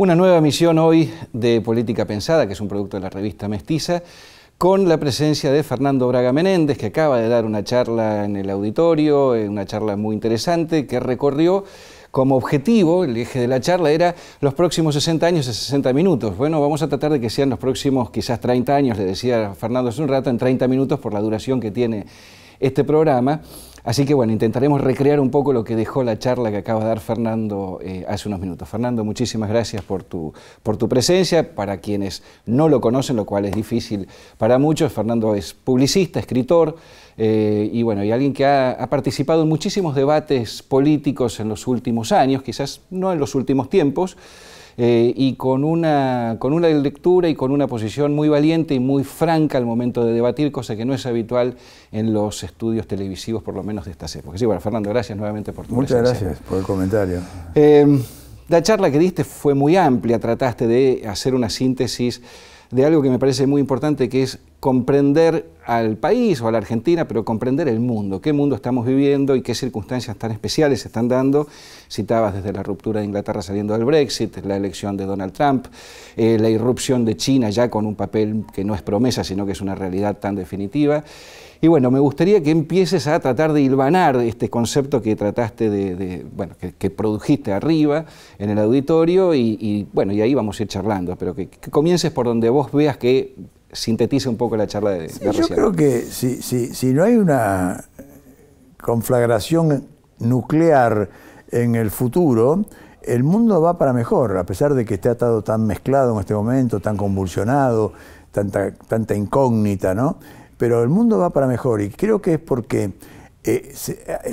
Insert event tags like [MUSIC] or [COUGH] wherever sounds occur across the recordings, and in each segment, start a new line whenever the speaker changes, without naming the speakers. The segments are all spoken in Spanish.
Una nueva emisión hoy de Política Pensada, que es un producto de la revista Mestiza, con la presencia de Fernando Braga Menéndez, que acaba de dar una charla en el auditorio, eh, una charla muy interesante que recorrió como objetivo, el eje de la charla era los próximos 60 años de 60 minutos. Bueno, vamos a tratar de que sean los próximos quizás 30 años, le decía Fernando hace un rato, en 30 minutos por la duración que tiene este programa. Así que bueno, intentaremos recrear un poco lo que dejó la charla que acaba de dar Fernando eh, hace unos minutos. Fernando, muchísimas gracias por tu, por tu presencia. Para quienes no lo conocen, lo cual es difícil para muchos, Fernando es publicista, escritor eh, y bueno, y alguien que ha, ha, participado en muchísimos debates políticos en los últimos años, quizás no en los últimos tiempos. Eh, y con una, con una lectura y con una posición muy valiente y muy franca al momento de debatir, cosa que no es habitual en los estudios televisivos, por lo menos de estas épocas. Sí, bueno, Fernando, gracias nuevamente por tu Muchas gracias
por el comentario.
Eh, la charla que diste fue muy amplia, trataste de hacer una síntesis de algo que me parece muy importante, que es comprender al país o a la Argentina, pero comprender el mundo, qué mundo estamos viviendo y qué circunstancias tan especiales se están dando. Citabas desde la ruptura de Inglaterra saliendo del Brexit, la elección de Donald Trump, eh, la irrupción de China ya con un papel que no es promesa, sino que es una realidad tan definitiva. Y bueno, me gustaría que empieces a tratar de hilvanar este concepto que trataste de, bueno, que, produjiste arriba en el auditorio y, bueno, y ahí vamos a ir charlando, pero que, comiences por donde vos veas que sintetice un poco la charla de, Yo creo
que si, no hay una conflagración nuclear en el futuro, el mundo va para mejor, a pesar de que esté atado tan mezclado en este momento, tan convulsionado, tanta, tanta incógnita, ¿no? pero el mundo va para mejor y creo que es porque eh,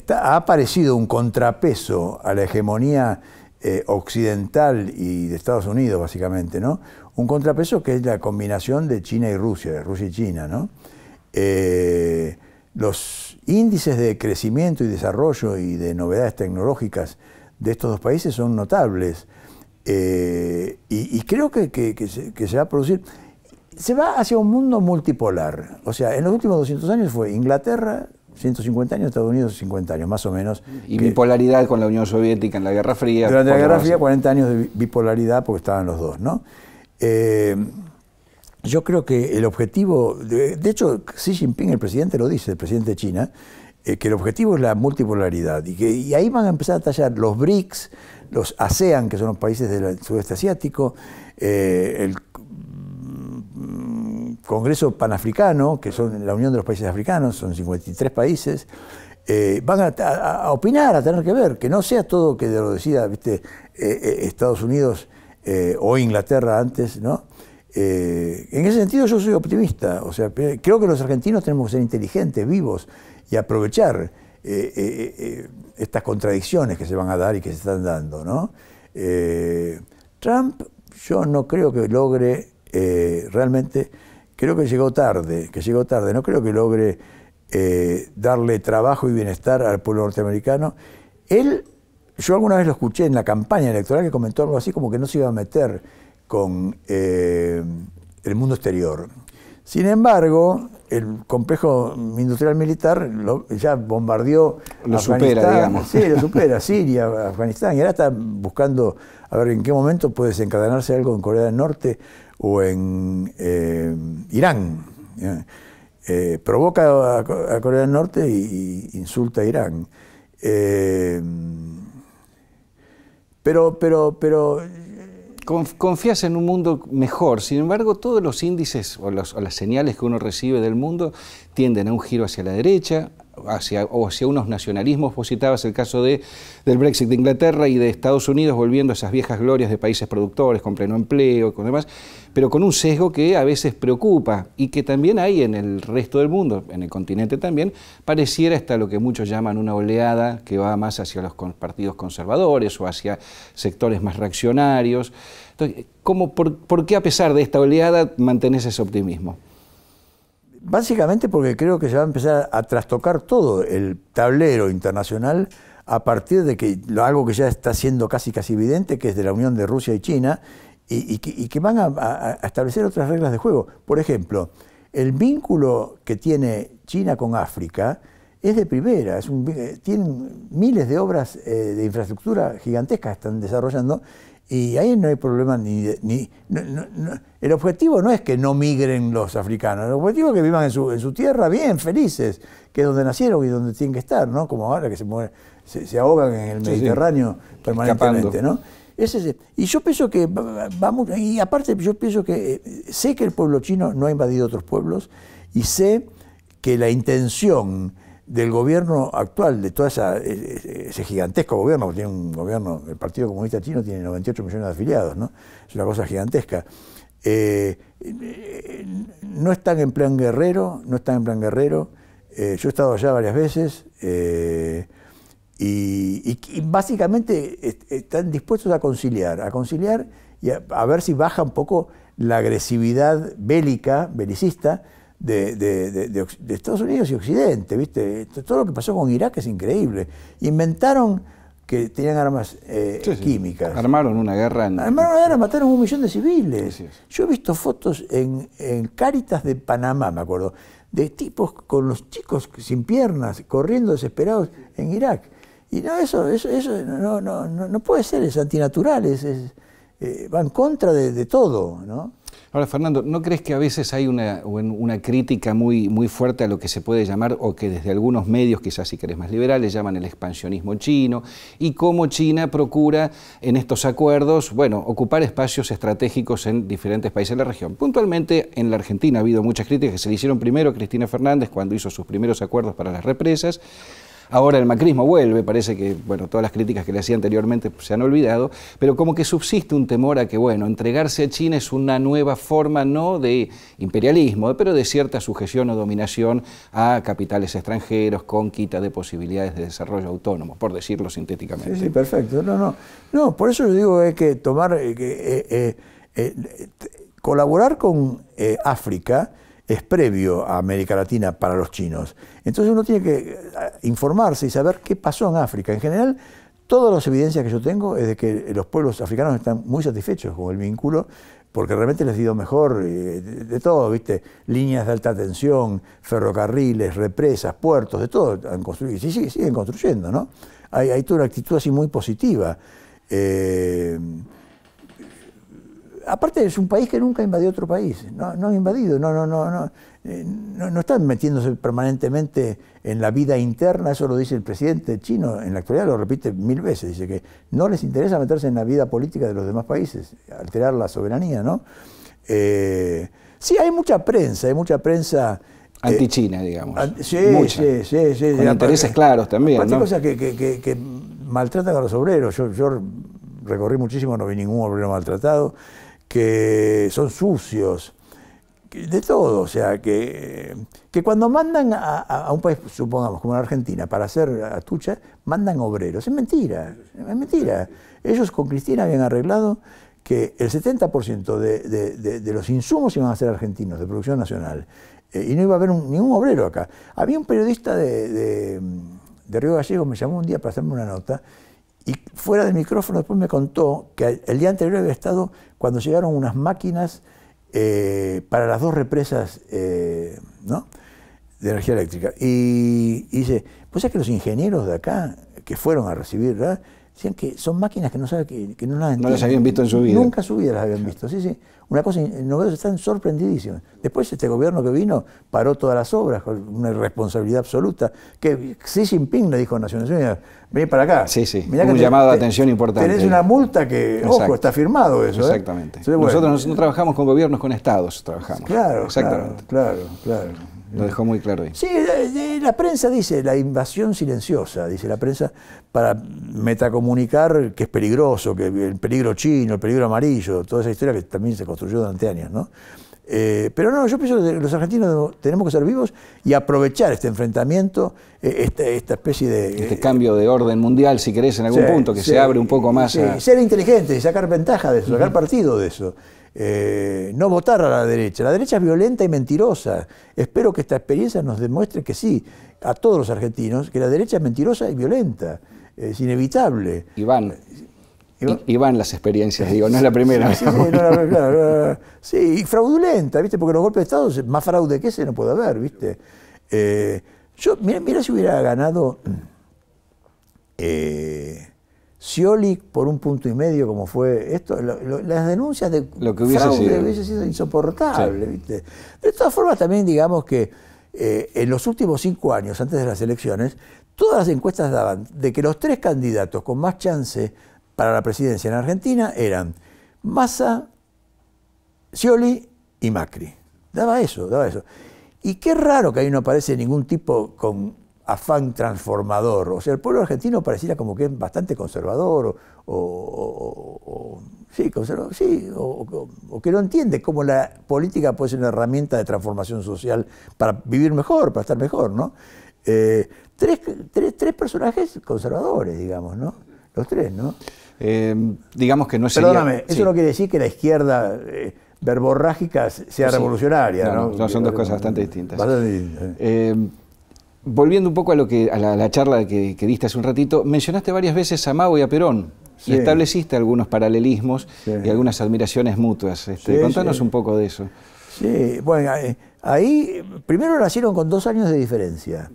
ha aparecido un contrapeso a la hegemonía eh, occidental y de Estados Unidos, básicamente, ¿no? Un contrapeso que es la combinación de China y Rusia, de Rusia y China, ¿no? Eh, los índices de crecimiento y desarrollo y de novedades tecnológicas de estos dos países son notables. y, creo que, se, va a producir se va hacia un mundo multipolar. O sea, en los últimos 200 años fue Inglaterra, 150 años, Estados Unidos 50 años, más o
menos. Y bipolaridad con la Unión Soviética en la Guerra Fría. Durante la Guerra Fría
40 años de bipolaridad porque estaban los dos, ¿no? Eh, yo creo que el objetivo, de, hecho Xi Jinping, el presidente lo dice, el presidente de China, eh, que el objetivo es la multipolaridad y que y ahí van a empezar a tallar los BRICS, los ASEAN, que son los países del sudeste asiático, eh, el Congreso Panafricano, que son la Unión de los Países Africanos, son 53 países, eh, van a, opinar, a tener que ver, que no sea todo que lo decida eh, eh, Estados Unidos o Inglaterra antes, ¿no? en ese sentido yo soy optimista, o sea, creo que los argentinos tenemos que ser inteligentes, vivos y aprovechar estas contradicciones que se van a dar y que se están dando, ¿no? Trump yo no creo que logre realmente creo que llegó tarde, que llegó tarde. No creo que logre eh, darle trabajo y bienestar al pueblo norteamericano. Él, yo alguna vez lo escuché en la campaña electoral que comentó algo así como que no se iba a meter con eh, el mundo exterior. Sin embargo, el complejo industrial militar ya bombardeó lo supera, digamos. Sí, lo supera, [LAUGHS] Siria, Afganistán, y ahora está buscando a ver en qué momento puede desencadenarse algo en Corea del Norte o en eh, Irán. Eh, provoca a, Corea del Norte e insulta a Irán.
Eh, pero, pero, pero. Confías en un mundo mejor, sin embargo, todos los índices o las señales que uno recibe del mundo tienden a un giro hacia la derecha, hacia, o hacia unos nacionalismos. Vos citabas el caso de, del Brexit de Inglaterra y de Estados Unidos volviendo a esas viejas glorias de países productores, con pleno empleo, con demás, pero con un sesgo que a veces preocupa y que también hay en el resto del mundo, en el continente también, pareciera hasta lo que muchos llaman una oleada que va más hacia los partidos conservadores o hacia sectores más reaccionarios. Entonces, por, qué a pesar de esta oleada mantenés ese optimismo? Básicamente porque creo que se va a empezar a trastocar todo el tablero internacional
a partir de que algo que ya está siendo casi casi evidente, que es de la unión de Rusia y China, y, que, van a, establecer otras reglas de juego. Por ejemplo, el vínculo que tiene China con África es de primera, eh, tienen miles de obras eh, de infraestructura gigantescas que están desarrollando y ahí no hay problema ni... ni El objetivo no es que no migren los africanos, el objetivo es que vivan en su, en su, tierra bien, felices, que es donde nacieron y donde tienen que estar, ¿no? Como ahora que se, mueren, se, ahogan en el Mediterráneo permanentemente, ¿no? y yo pienso que vamos, y aparte yo pienso que eh, sé que el pueblo chino no ha invadido otros pueblos y sé que la intención del gobierno actual, de todo e, e, ese gigantesco gobierno, tiene un gobierno, el Partido Comunista Chino tiene 98 millones de afiliados, ¿no? es una cosa gigantesca. Eh, no están en plan guerrero, no están en plan guerrero. Eh, yo he estado allá varias veces eh, y, básicamente están dispuestos a conciliar, a conciliar y a ver si baja un poco la agresividad bélica, belicista, de, de, de, Estados Unidos y Occidente, ¿viste? Todo lo que pasó con Irak es increíble. Inventaron que tenían armas eh, químicas. Armaron una guerra. Armaron una guerra, mataron un millón de civiles. Yo he visto fotos en, en Cáritas de Panamá, me acuerdo, de tipos con los chicos sin piernas, corriendo desesperados en Irak. Y no, eso, eso, eso no, no, no, puede ser, es antinatural, es, eh, va en contra de, de todo, ¿no?
Ahora, Fernando, ¿no crees que a veces hay una, una crítica muy, muy fuerte a lo que se puede llamar, o que desde algunos medios, quizás si querés más liberales, llaman el expansionismo chino, y cómo China procura en estos acuerdos, bueno, ocupar espacios estratégicos en diferentes países de la región? Puntualmente, en la Argentina ha habido muchas críticas que se le hicieron primero a Cristina Fernández cuando hizo sus primeros acuerdos para las represas, Ahora el macrismo vuelve, parece que bueno, todas las críticas que le hacía anteriormente se han olvidado, pero como que subsiste un temor a que bueno, entregarse a China es una nueva forma no de imperialismo, pero de cierta sujeción o dominación a capitales extranjeros con quita de posibilidades de desarrollo autónomo, por decirlo sintéticamente. Sí,
perfecto. No, no.
No, por eso yo digo que tomar eh,
eh, eh, colaborar con África es previo a América Latina para los chinos. Entonces uno tiene que eh, informarse y saber qué pasó en África. En general, todas las evidencias que yo tengo es de que los pueblos africanos están muy satisfechos con el vínculo, porque realmente les ha ido mejor eh, de, todo, ¿viste? Líneas de alta tensión, ferrocarriles, represas, puertos, de todo han construido. Y siguen construyendo, ¿no? Hay, hay toda una actitud así muy positiva. Eh, aparte es un país que nunca invadió otro país, no, no ha invadido, no, no, eh, no, no, están metiéndose permanentemente en la vida interna, eso lo dice el presidente chino, en la actualidad lo repite mil veces, dice que no les interesa meterse en la vida política de los demás países, alterar la soberanía, ¿no? Eh, sí, hay mucha prensa, hay mucha prensa... Eh, anti china digamos. sí, sí, sí, Con intereses claros también. Hay cosas que, maltratan a los obreros. yo recorrí muchísimo, no vi ningún obrero maltratado que son sucios, de todo, o sea, que, que cuando mandan a, un país, supongamos, como la Argentina, para hacer atucha, mandan obreros. Es mentira, es mentira. Ellos con Cristina habían arreglado que el 70% de, de, los insumos iban a ser argentinos, de producción nacional, eh, y no iba a haber ningún obrero acá. Había un periodista de, Río Gallegos, me llamó un día para hacerme una nota, y fuera del micrófono después me contó que el día anterior había estado cuando llegaron unas máquinas eh, para las dos represas eh, de energía eléctrica. Y, dice, pues es que los ingenieros de acá que fueron a recibir, ¿verdad? Decían que son máquinas que no sabe que, no las No habían visto en su vida. Nunca en su vida las habían visto. Sí, sí. Una cosa novedosa, están sorprendidísimos. Después este gobierno que vino paró todas las obras con una irresponsabilidad absoluta. Que Xi Jinping le dijo a Naciones Unidas, vení para acá. Sí, sí. Mirá Un llamado de atención importante. Tenés una
multa que, ojo, está firmado eso. ¿eh? Exactamente. Nosotros no, trabajamos con gobiernos, con estados trabajamos. Claro, Exactamente. claro, claro. claro. Lo dejó muy claro ahí.
Sí, eh, eh, la, prensa dice, la invasión silenciosa, dice la prensa, para metacomunicar que es peligroso, que el peligro chino, el peligro amarillo, toda esa historia que también se construyó durante años, ¿no? Eh, pero no, yo pienso que los argentinos tenemos que ser vivos y aprovechar este enfrentamiento, esta, esta especie de... Este cambio de orden mundial, si querés, en algún punto, que se abre un poco más. Ser inteligente y sacar ventaja de eso, sacar partido de eso. Eh, no votar a la derecha. La derecha es violenta y mentirosa. Espero que esta experiencia nos demuestre que sí, a todos los argentinos, que la derecha es mentirosa y violenta.
Es inevitable. Iván. Eh, Iván, las experiencias, digo, no es la primera.
[LAUGHS] Sí, y fraudulenta, ¿viste? Porque los golpes de Estado, más fraude que ese no puede haber, ¿viste? Eh, yo, mira, mira si hubiera ganado Scioli por un punto y medio, como fue esto, las denuncias de lo que hubiese sido. sido insoportable. De todas formas, también digamos que eh, en los últimos cinco años, antes de las elecciones, todas las encuestas daban de que los tres candidatos con más chance para la presidencia en Argentina eran Massa, Scioli y Macri. Daba eso, daba eso. Y qué raro que ahí no aparece ningún tipo con afán transformador. O sea, el pueblo argentino pareciera como que es bastante conservador, o, sí, conservador, sí o, que no entiende cómo la política puede ser una herramienta de transformación social para vivir mejor, para estar mejor, ¿no? Eh, tres, personajes conservadores,
digamos, ¿no? Los tres, ¿no? Eh, digamos que no sería... Perdóname, eso no quiere
decir que la izquierda... Eh, verborrágica sea revolucionaria. No, ¿no? son dos cosas bastante distintas.
Bastante distintas volviendo un poco a lo que la, charla que, viste diste hace un ratito, mencionaste varias veces a Mago y a Perón y estableciste algunos paralelismos y algunas admiraciones mutuas. Este, contanos un poco de eso. Sí,
bueno, eh, ahí primero nacieron con dos años de diferencia.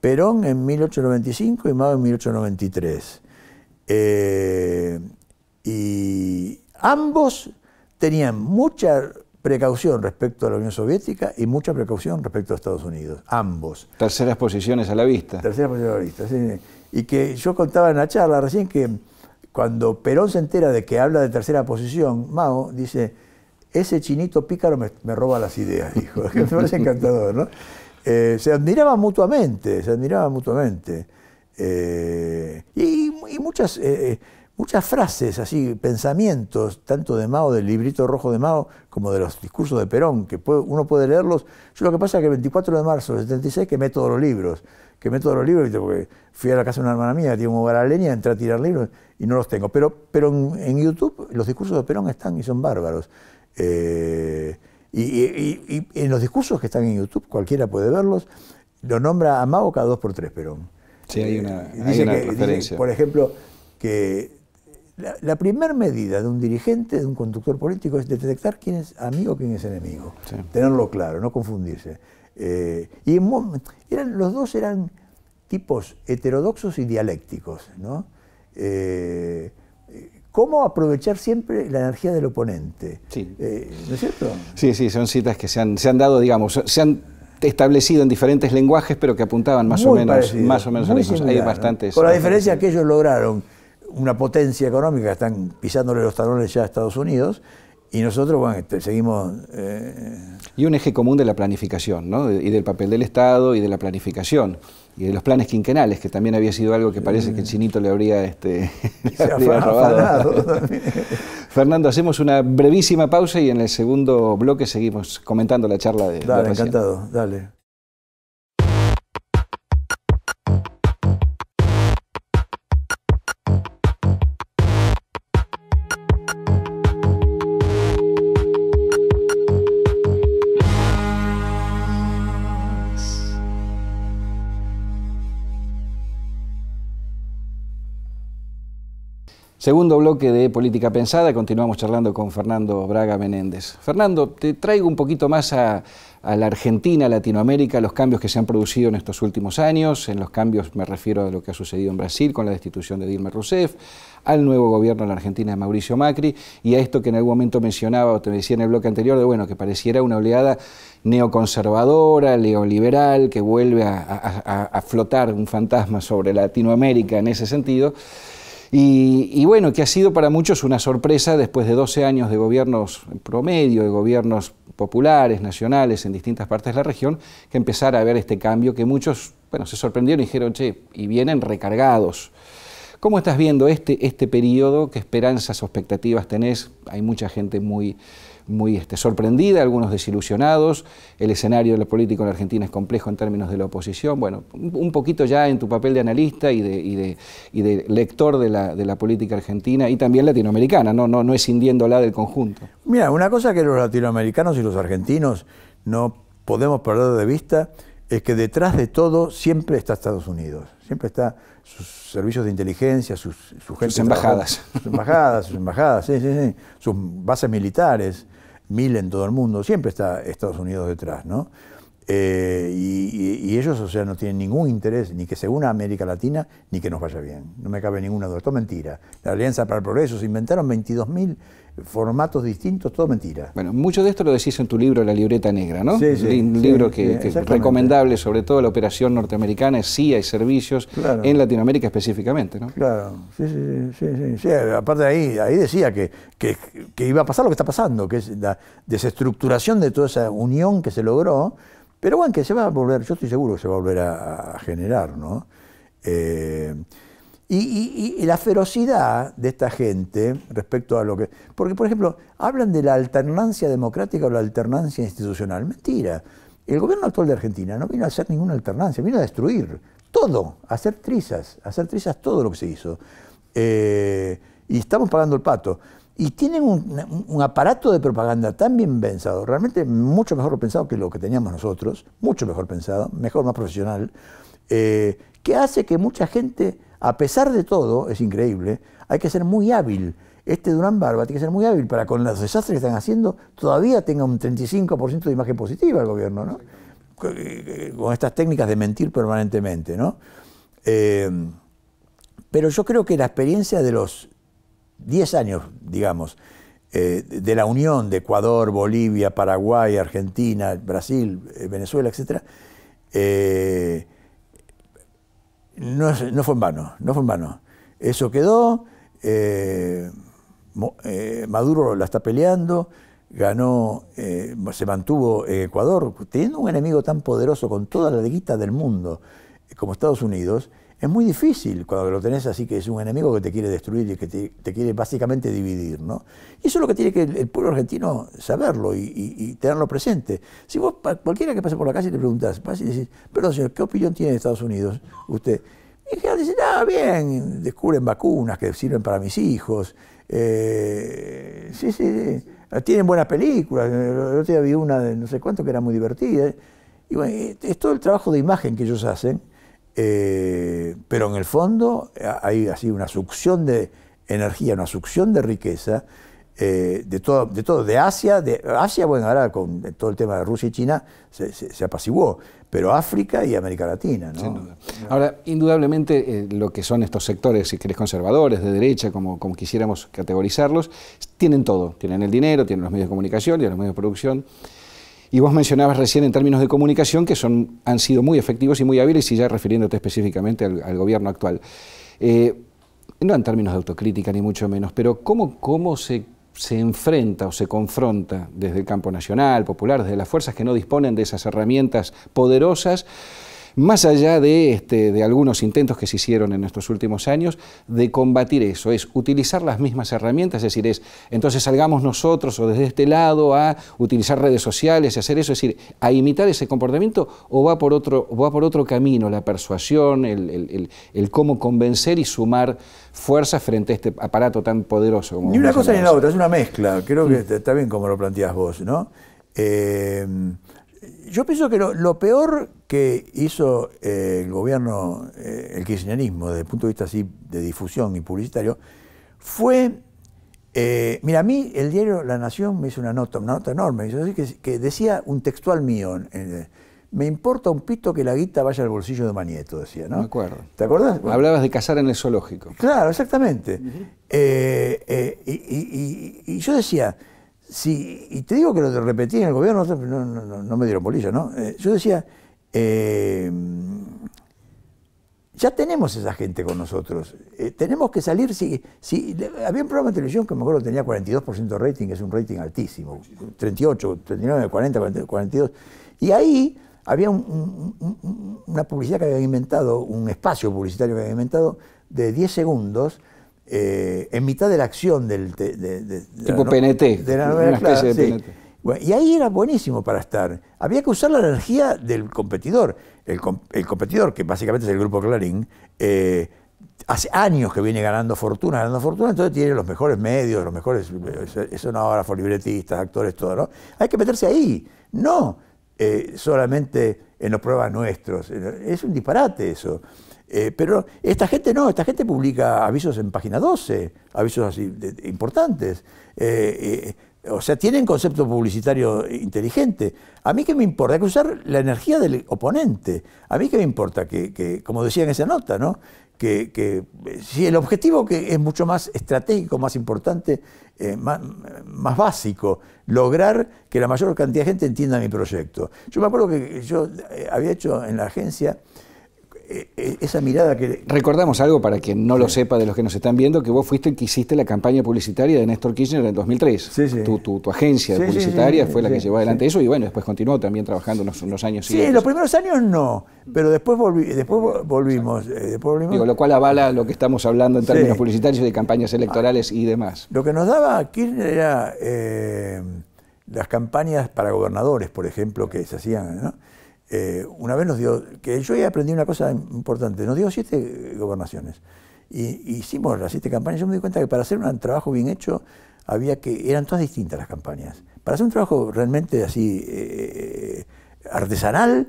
Perón en 1895 y Mago en 1893. Eh, y ambos tenían mucha Precaución respecto a la Unión Soviética y mucha precaución respecto a Estados Unidos, ambos. Terceras posiciones a la vista. Terceras posiciones a la vista, sí. Y que yo contaba en la charla recién que cuando Perón se entera de que habla de tercera posición, Mao dice, ese chinito pícaro me, roba las ideas, [LAUGHS] dijo, me parece encantador, ¿no? Eh, se admiraban mutuamente, se admiraban mutuamente. Eh, y, muchas... Eh, muchas frases, así, pensamientos, tanto de Mao, del librito rojo de Mao, como de los discursos de Perón, que uno puede leerlos. Yo lo que pasa es que el 24 de marzo del 76 quemé todos los libros, quemé todos los libros, porque fui a la casa de una hermana mía, que tiene un hogar a leña, entré a tirar libros y no los tengo. Pero, pero en, YouTube los discursos de Perón están y son bárbaros. Eh, y, en los discursos que están en YouTube, cualquiera puede verlos, lo nombra a Mao cada dos por tres Perón.
Sí, hay eh, una, hay referencia. por ejemplo,
que la, primera medida de un dirigente, de un conductor político, es detectar quién es amigo, quién es enemigo. Tenerlo claro, no confundirse. Eh, y los dos eran tipos heterodoxos y dialécticos. ¿no? Eh, ¿Cómo aprovechar siempre la energía del
oponente?
Sí. Eh, ¿No es cierto?
Sí, sí, son citas que se han, dado, digamos, se han establecido en diferentes lenguajes, pero que apuntaban más o menos, más o menos a Hay bastantes. Por la diferencia
que ellos lograron una potencia económica, están pisándole los talones ya a Estados Unidos,
y nosotros, bueno, este, seguimos... Eh, y un eje común de la planificación, ¿no? Y del papel del Estado y de la planificación. Y de los planes quinquenales, que también había sido algo que parece que el chinito le habría, este, [LAUGHS] robado. [LAUGHS] Fernando, hacemos una brevísima pausa y en el segundo bloque seguimos comentando la charla de... Dale, encantado, dale. Segundo bloque de Política Pensada, continuamos charlando con Fernando Braga Menéndez. Fernando, te traigo un poquito más a, la Argentina, Latinoamérica, los cambios que se han producido en estos últimos años. En los cambios me refiero a lo que ha sucedido en Brasil con la destitución de Dilma Rousseff, al nuevo gobierno en la Argentina de Mauricio Macri y a esto que en algún momento mencionaba o te decía en el bloque anterior de, bueno, que pareciera una oleada neoconservadora, neoliberal, que vuelve a, a flotar un fantasma sobre Latinoamérica en ese sentido. Y, bueno, que ha sido para muchos una sorpresa después de 12 años de gobiernos promedio, de gobiernos populares, nacionales, en distintas partes de la región, que empezara a ver este cambio que muchos, bueno, se sorprendieron y dijeron, che, y vienen recargados. ¿Cómo estás viendo este, este periodo? ¿Qué esperanzas o expectativas tenés? Hay mucha gente muy muy este, sorprendida, algunos desilusionados, el escenario de lo político en Argentina es complejo en términos de la oposición. Bueno, un poquito ya en tu papel de analista y de, lector de la, política argentina y también latinoamericana, no, no, no escindiéndola del conjunto.
Mira, una cosa que los latinoamericanos y los argentinos no podemos perder de vista es que detrás de todo siempre está Estados Unidos, siempre está sus servicios de inteligencia, sus, embajadas. sus embajadas, sus embajadas, sus bases militares, mil en todo el mundo, siempre está Estados Unidos detrás, ¿no? Eh, y, ellos, o sea, no tienen ningún interés ni que se una América Latina ni que nos vaya bien. No me cabe ninguna duda. Esto es mentira. La Alianza para el Progreso se inventaron 22.000 formatos
distintos, todo mentira. Bueno, mucho de esto lo decís en tu libro La libreta negra, ¿no? Sí, sí, un libro que, es recomendable, sobre todo la operación norteamericana, CIA y servicios en Latinoamérica específicamente, ¿no?
Claro, sí, sí, sí. sí,
Aparte ahí, ahí decía que, iba a
pasar lo que está pasando, que es la desestructuración de toda esa unión que se logró, pero bueno, que se va a volver, yo estoy seguro que se va a volver a, a generar, ¿no? Eh, y, la ferocidad de esta gente respecto a lo que... Porque, por ejemplo, hablan de la alternancia democrática o la alternancia institucional. Mentira. El gobierno actual de Argentina no vino a hacer ninguna alternancia, vino a destruir todo, a hacer trizas, a hacer trizas todo lo que se hizo. Eh, y estamos pagando el pato. Y tienen un, aparato de propaganda tan bien pensado, realmente mucho mejor pensado que lo que teníamos nosotros, mucho mejor pensado, mejor, más profesional, eh, que hace que mucha gente a pesar de todo, es increíble, hay que ser muy hábil. Este Durán Barba tiene que ser muy hábil para con los desastres que están haciendo todavía tenga un 35% de imagen positiva el gobierno, ¿no? Con eh, estas técnicas de mentir permanentemente, ¿no? Eh, pero yo creo que la experiencia de los 10 años, digamos, eh, de la unión de Ecuador, Bolivia, Paraguay, Argentina, Brasil, Venezuela, etcétera, no, fue en vano, no fue en vano. Eso quedó, eh, eh, Maduro la está peleando, ganó, eh, se mantuvo en Ecuador, teniendo un enemigo tan poderoso con toda la liguita del mundo como Estados Unidos, es muy difícil cuando lo tenés así que es un enemigo que te quiere destruir y que te, quiere básicamente dividir, ¿no? Y eso es lo que tiene que el, pueblo argentino saberlo y, tenerlo presente. Si vos, cualquiera que pase por la calle y le preguntas, vas y decís, ¿qué opinión tiene de Estados Unidos usted? Y el dice, ah, bien, descubren vacunas que sirven para mis hijos, eh, sí, sí, ah, tienen buenas películas, yo eh, te vi una de no sé cuánto que era muy divertida. Eh, y bueno, es todo el trabajo de imagen que ellos hacen, eh, pero en el fondo eh, hay así una succión de energía, una succión de riqueza eh, de, todo, de todo, de Asia, de Asia, bueno, ahora con todo el tema de Rusia y China se, apaciguó, pero África y América Latina.
Ahora, indudablemente lo que son estos sectores, si querés, conservadores, de derecha, como, como quisiéramos categorizarlos, tienen todo, tienen el dinero, tienen los medios de comunicación, tienen los medios de producción. Y vos mencionabas recién en términos de comunicación que son, han sido muy efectivos y muy hábiles, y ya refiriéndote específicamente al, gobierno actual. Eh, no en términos de autocrítica ni mucho menos, pero ¿cómo, cómo se, se, enfrenta o se confronta desde el campo nacional, popular, desde las fuerzas que no disponen de esas herramientas poderosas más allá de, este, de algunos intentos que se hicieron en estos últimos años, de combatir eso, es utilizar las mismas herramientas, es decir, es entonces salgamos nosotros o desde este lado a utilizar redes sociales y hacer eso, es decir, a imitar ese comportamiento o va por otro, va por otro camino, la persuasión, el, cómo convencer y sumar fuerzas frente a este aparato tan poderoso. ni una cosa ni la otra, es una mezcla, creo que
mm. está bien como lo planteas vos, ¿no? Eh, yo pienso que lo, peor que hizo eh, el gobierno, eh, el kirchnerismo, desde el punto de vista así de difusión y publicitario, fue. Eh, mira, a mí el diario La Nación me hizo una nota, una nota enorme, que, decía un textual mío. me importa un pito que la guita vaya al bolsillo de Manieto, decía, ¿no? Me
acuerdo. ¿Te acordás? Hablabas de cazar en el
zoológico. Claro, exactamente. y yo decía, y te digo que lo repetí en el gobierno, no, no, no me dieron bolilla, ¿no? Eh, yo decía, eh, ya tenemos esa gente con nosotros, eh, tenemos que salir, si, había un programa de televisión que me acuerdo tenía 42% de rating, es un rating altísimo, 38, 39, 40, 42, y ahí había una publicidad que había inventado, un espacio publicitario que había inventado de 10 segundos, eh, en mitad de la acción del... tipo PNT, novela, PNT. y ahí era buenísimo para estar. Había que usar la energía del competidor. El, competidor, que básicamente es el grupo Clarín, eh, hace años que viene ganando fortuna, ganando fortuna, entonces tiene los mejores medios, los mejores, eso no ahora, libretistas, actores, todo, ¿no? Hay que meterse ahí, no eh, solamente en los pruebas nuestros. Es un disparate eso. Eh, pero esta gente no, esta gente publica avisos en página 12, avisos así importantes. Eh, eh, o sea, tienen concepto publicitario inteligente. A mí qué me importa, Hay que usar la energía del oponente. A mí qué me importa, que, que como decía en esa nota, ¿no? Que, si el objetivo que es mucho más estratégico, más importante, más, básico, lograr que la mayor cantidad de gente entienda mi proyecto. Yo me acuerdo que yo
había hecho en la agencia eh, eh, esa mirada que... Recordamos algo para quien no lo sepa de los que nos están viendo, que vos fuiste el que hiciste la campaña publicitaria de Néstor Kirchner en el 2003. Tu, agencia publicitaria fue la que llevó adelante eso y bueno, después continuó también trabajando unos, unos años. Sí, en los primeros años no, pero después, eh, después, volvimos,
Digo,
lo cual avala lo que estamos hablando en términos publicitarios de campañas electorales y demás.
Lo que nos daba Kirchner era las campañas para gobernadores, por ejemplo, que se hacían, ¿no? Eh, una vez nos dio, que yo ya aprendí una cosa importante, nos dio siete gobernaciones. Y hicimos las siete campañas, yo me di cuenta que para hacer un trabajo bien hecho había que, eran todas distintas las campañas. Para hacer un trabajo realmente así eh, eh, artesanal,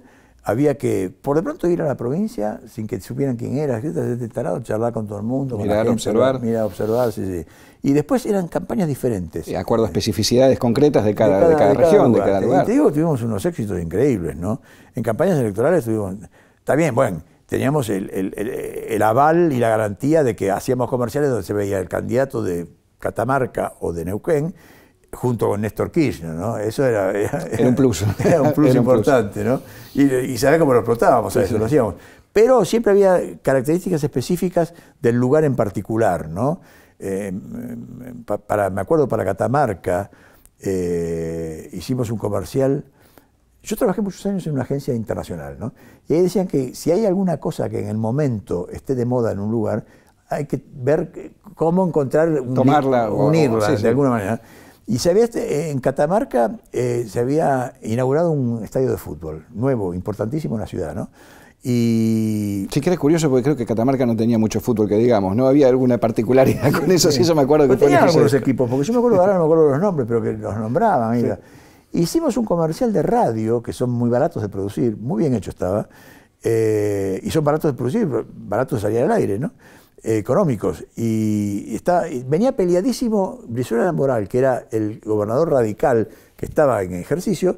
había que, por de pronto, ir a la provincia sin que supieran quién era, este tarado? Charlar con todo el mundo. Mirar, observar. Mirar, observar, sí, sí. Y después eran campañas diferentes. De acuerdo a especificidades
concretas de cada, de región, de cada lugar. Y te
digo, tuvimos unos éxitos increíbles, ¿no? En campañas electorales tuvimos. También, bueno, teníamos el, el, el aval y la garantía de que hacíamos comerciales donde se veía el candidato de Catamarca o de Neuquén junto con Néstor Kirchner, ¿no? Eso era, [LAUGHS] [LAUGHS] era, un plus. Era un plus importante, ¿no? Y, y cómo lo explotábamos, eso lo hacíamos. Pero siempre había características específicas del lugar en particular, ¿no? Eh, para, me acuerdo para Catamarca, eh, hicimos un comercial. Yo trabajé muchos años en una agencia internacional, ¿no? Y ahí decían que si hay alguna cosa que en el momento esté de moda en un lugar, hay que ver cómo encontrar, Tomarla, unirla o, unirla de alguna manera. Y se este, eh, en Catamarca eh, se había inaugurado un estadio de fútbol nuevo, importantísimo
en la ciudad, ¿no? Y... Sí, que era curioso porque creo que Catamarca no tenía mucho fútbol, que digamos, ¿no? Había alguna particularidad con eso, sí, eso me acuerdo. Que pero algunos equipos, porque yo me acuerdo, ahora no me acuerdo los nombres, pero
que los nombraban. Mira. Hicimos un comercial de radio, que son muy baratos de producir, muy bien hecho estaba, eh, y son baratos de producir, baratos de salir al aire, ¿no? Eh, económicos. Y está, venía peleadísimo Brizuela Moral, que era el gobernador radical que estaba en ejercicio,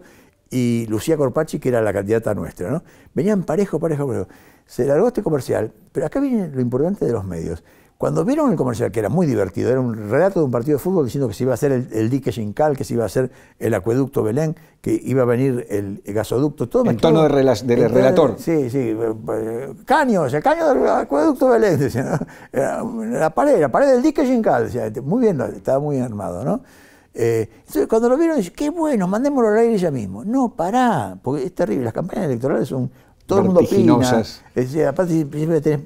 y Lucía Corpachi, que era la candidata nuestra. ¿no? Venían parejo, parejo, parejo. Se largó este comercial, pero acá viene lo importante de los medios. Cuando vieron el comercial, que era muy divertido, era un relato de un partido de fútbol diciendo que se iba a hacer el, dique Gincal, que se iba a hacer el acueducto Belén, que iba a venir el, gasoducto, todo. En tono de, relator. Sí, sí. Eh, eh, caños, el caño del acueducto Belén, [LAUGHS] la pared, la pared del dique Xincal, este, muy bien, estaba muy armado, ¿no? Eh, entonces cuando lo vieron, dicen, qué bueno, mandémoslo al aire ya mismo. No, pará, porque es terrible, las campañas electorales son todo el mundo opina. Es, aparte, principio tenés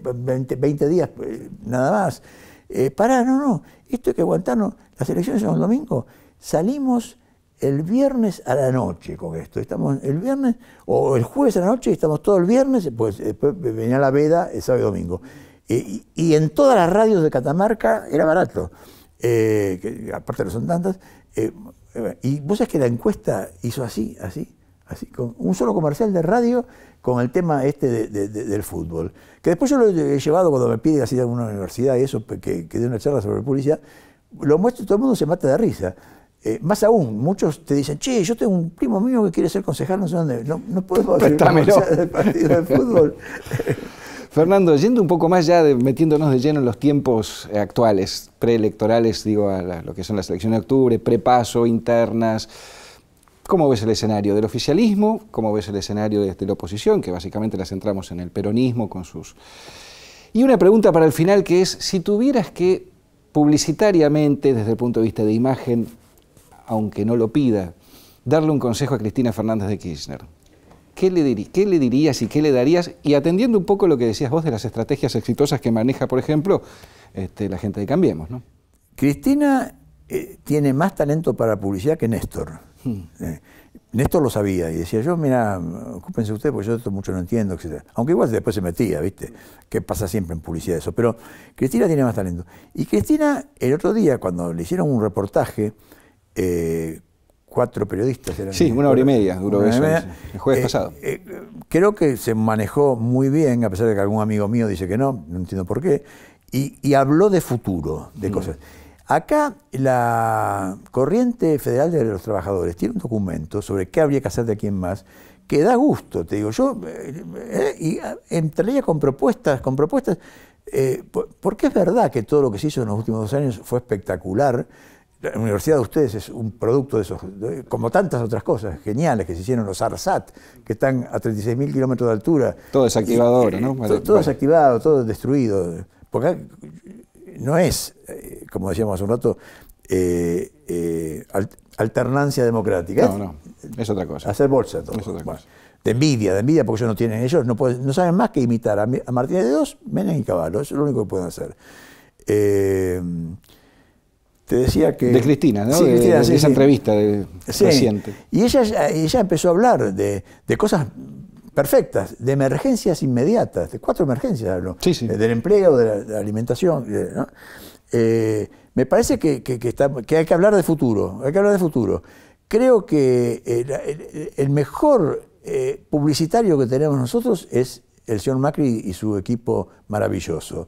20, días eh, nada más. Eh, pará, no, no, esto hay que aguantarnos. Las elecciones son el domingo. Salimos el viernes a la noche con esto. Estamos el viernes o el jueves a la noche, y estamos todo el viernes, pues después venía la veda el sábado y domingo. Eh, y, en todas las radios de Catamarca era barato, que, aparte no son tantas. y vos sabés que la encuesta hizo así, así, así, con un solo comercial de radio con el tema este del fútbol, que después yo lo he llevado cuando me pide así de alguna universidad y eso, que, dé una charla sobre publicidad, lo muestro y todo el mundo se mata de risa. Eh, más aún, muchos te dicen, che, yo tengo un primo mío que quiere ser concejal, no sé dónde, no, no puedo hacer del partido de fútbol.
[LAUGHS] Fernando, yendo un poco más ya, de, metiéndonos de lleno en los tiempos eh, actuales, preelectorales, digo, a lo que son las elecciones de octubre, prepaso, internas, ¿Cómo ves el escenario del oficialismo? ¿Cómo ves el escenario de la oposición? Que básicamente la centramos en el peronismo con sus... Y una pregunta para el final que es, si tuvieras que publicitariamente, desde el punto de vista de imagen, aunque no lo pida, darle un consejo a Cristina Fernández de Kirchner, ¿qué le, dirías y qué le darías? Y atendiendo un poco lo que decías vos de las estrategias exitosas que maneja, por ejemplo, este, la gente de Cambiemos. ¿no? Cristina eh, tiene más talento para publicidad que Néstor. Hmm.
Eh, Néstor lo sabía y decía, yo, mira, ocúpense ustedes porque yo esto mucho no entiendo, etc. Aunque igual después se metía, ¿viste? Que pasa siempre en publicidad eso. Pero Cristina tiene más talento. Y Cristina, el otro día, cuando le hicieron un reportaje, eh, cuatro periodistas eran. Sí, una hora y media duró eso. el jueves eh, pasado. creo que se manejó muy bien, a pesar de que algún amigo mío dice que no, no entiendo por qué. Y, habló de futuro, de mm. cosas. Acá la Corriente Federal de los Trabajadores tiene un documento sobre qué habría que hacer de quién más que da gusto, te digo. Yo eh, eh, y ah, entraría con propuestas, con propuestas, eh, porque es verdad que todo lo que se hizo en los últimos dos años fue espectacular. La universidad de ustedes es un producto de esos, como tantas otras cosas geniales que se hicieron, los ARSAT, que están a 36.000 kilómetros de altura. Todo desactivado ahora, ¿no? Todo, desactivado, todo destruido. Porque no es, eh, como decíamos hace un rato, eh, eh, alternancia democrática. No, no, es otra cosa. Hacer bolsa todo. Es otra de envidia, de envidia, porque ellos no tienen ellos, no, saben más que imitar a, Martínez de Dos, Menem y Caballo, eso es lo único que pueden hacer. te decía que... De Cristina, ¿no? de, Cristina, esa entrevista
de, reciente.
Y ella, ella empezó a hablar de, de cosas perfectas, de emergencias inmediatas, de cuatro emergencias hablo, eh, del empleo, de la, alimentación. Eh, eh, me parece que, hay que hablar de futuro, hay que hablar de futuro. Creo que el, mejor publicitario que tenemos nosotros es el señor Macri y su equipo maravilloso.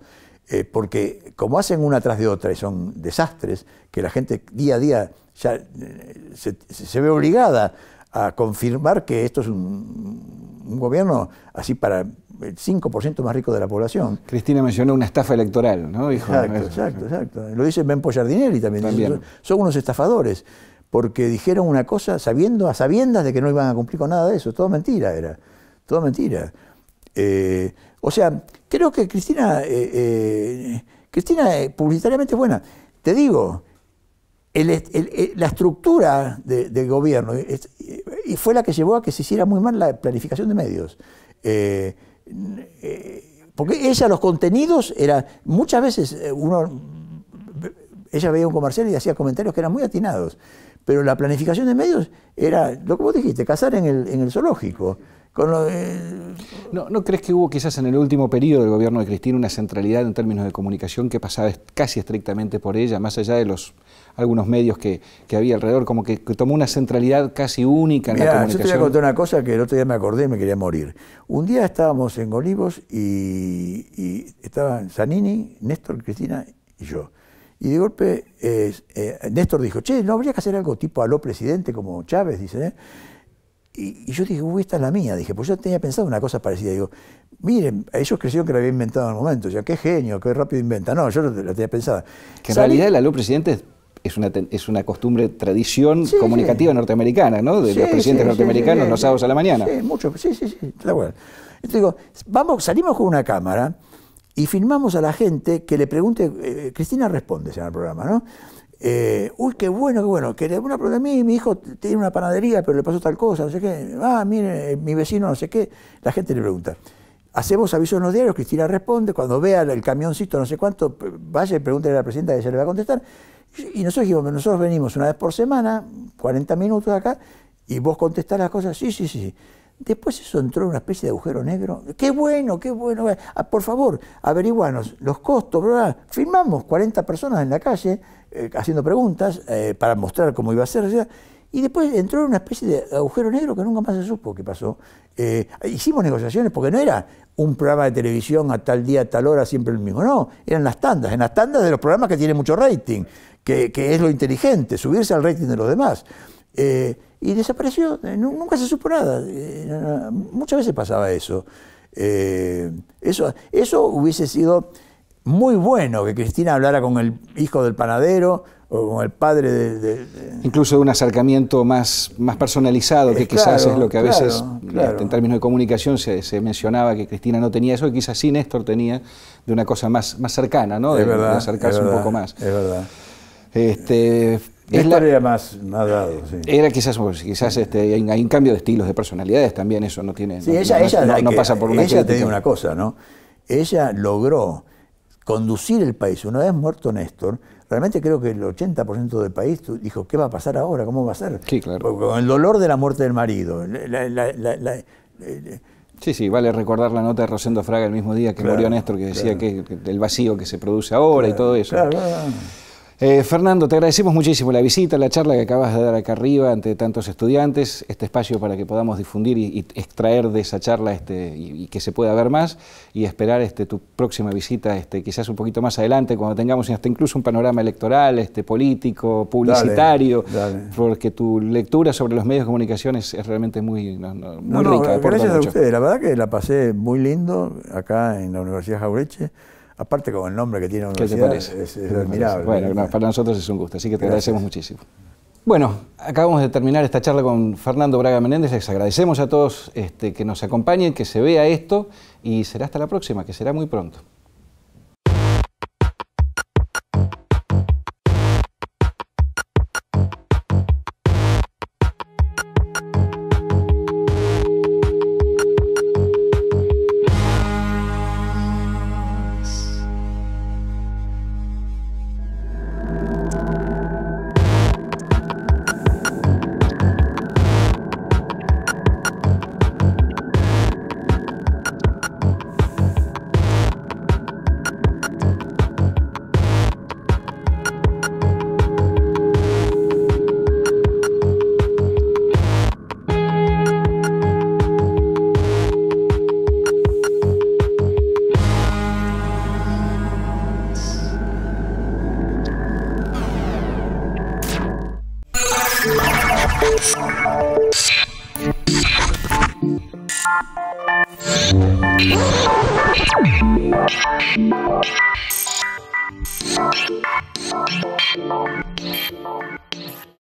porque como hacen una tras de otra y son desastres, que la gente día a día ya se ve obligada a confirmar que esto es un, gobierno así para el 5% más rico de la población. Cristina mencionó una estafa electoral, ¿no? hijo exacto, exacto, exacto. Lo dice Ben Pollardinelli también. Son, unos estafadores, porque dijeron una cosa sabiendo, a sabiendas de que no iban a cumplir con nada de eso. Todo mentira era, todo mentira. Eh, o sea, creo que Cristina, eh, eh, Cristina publicitariamente es buena. Te digo, la estructura del gobierno y fue la que llevó a que se hiciera muy mal la planificación de medios. Eh, eh, porque ella, los contenidos, era... muchas veces eh, uno, ella veía un comercial y hacía comentarios que eran muy atinados, pero la
planificación de medios era, lo que vos dijiste, cazar en el, en el zoológico. no, ¿No crees que hubo quizás en el último periodo del gobierno de Cristina una centralidad en términos de comunicación que pasaba casi estrictamente por ella, más allá de los algunos medios que, había alrededor, como que, tomó una centralidad casi única en la comunicación. Yo te voy a contar
una cosa que el otro día me acordé y me quería morir. Un día estábamos en Olivos y, estaban Zanini, Néstor, Cristina y yo. Y de golpe eh, Néstor dijo, che, ¿no habría que hacer algo tipo aló presidente como Chávez? Dice, ¿eh? Y, yo dije, uy, esta es la mía. Dije, pues yo tenía pensado una cosa parecida. Digo, miren, ellos creyeron que la había inventado en el momento. o sea, qué genio, qué rápido inventa. No, yo
la tenía pensada. Que en realidad la lo presidente es una, costumbre, tradición comunicativa norteamericana, ¿no? De los presidentes norteamericanos los sábados a la mañana. Sí,
mucho, sí, sí, sí, Entonces digo, vamos, salimos con una cámara y filmamos a la gente que le pregunte, eh, Cristina responde, se el programa, ¿no? Eh, uy, qué bueno, qué bueno, que de una pregunta a mí, mi hijo tiene una panadería, pero le pasó tal cosa, no sé qué, ah, mire, eh, mi vecino, no sé qué, la gente le pregunta. Hacemos avisos en los diarios, Cristina responde, cuando vea el camioncito, no sé cuánto, vaya y pregúntele a la presidenta, ella le va a contestar. Y nosotros dijimos, nosotros venimos una vez por semana, 40 minutos acá, y vos contestás las cosas, sí, sí, sí. Después eso entró en una especie de agujero negro. Qué bueno, qué bueno. Ah, por favor, averiguanos los costos, ¿verdad? Firmamos 40 personas en la calle eh, haciendo preguntas eh, para mostrar cómo iba a ser. y después entró en una especie de agujero negro que nunca más se supo qué pasó. Eh, hicimos negociaciones porque no era un programa de televisión a tal día, a tal hora, siempre el mismo. No, eran las tandas, en las tandas de los programas que tienen mucho rating que, es lo inteligente, subirse al rating de los demás. Eh, y desapareció, eh, nunca se supo nada. Eh, muchas veces pasaba eso. eso. Eso hubiese sido muy bueno que
Cristina hablara con el hijo del panadero o con el padre de... Incluso de un acercamiento más, más personalizado, que quizás es lo que a veces en términos de comunicación se, se, mencionaba que Cristina no tenía eso y quizás sí Néstor tenía de una cosa más, más cercana, ¿no? De, acercarse un poco más. Es verdad. Este, la, era más, dado, Era quizás, pues, quizás este, hay, un cambio de estilos, de personalidades también, eso no tiene. ella, pasa por una te una cosa, ¿no? Ella logró conducir el país.
Una vez muerto Néstor, realmente creo que el 80% del país dijo, ¿qué va a pasar ahora? ¿Cómo va a
ser? Con el dolor de la muerte del marido. sí, sí, vale recordar la nota de Rosendo Fraga el mismo día que murió Néstor, que decía que, el vacío que se produce ahora y todo eso. Claro, eh, Fernando, te agradecemos muchísimo la visita, la charla que acabas de dar acá arriba ante tantos estudiantes, este espacio para que podamos difundir y, extraer de esa charla este, y, que se pueda ver más y esperar este, tu próxima visita este, quizás un poquito más adelante cuando tengamos hasta incluso un panorama electoral, este, político, publicitario, porque tu lectura sobre los medios de comunicación es, realmente muy, rica. Gracias a ustedes,
la verdad que la pasé muy lindo acá en la Universidad Jaureche. Aparte con el nombre que tiene la universidad, te parece? es, admirable. Bueno,
para nosotros es un gusto, así que te agradecemos muchísimo. Bueno, acabamos de terminar esta charla con Fernando Braga Menéndez. Les agradecemos a todos este, que nos acompañen, que se vea esto y será hasta la próxima, que será muy pronto.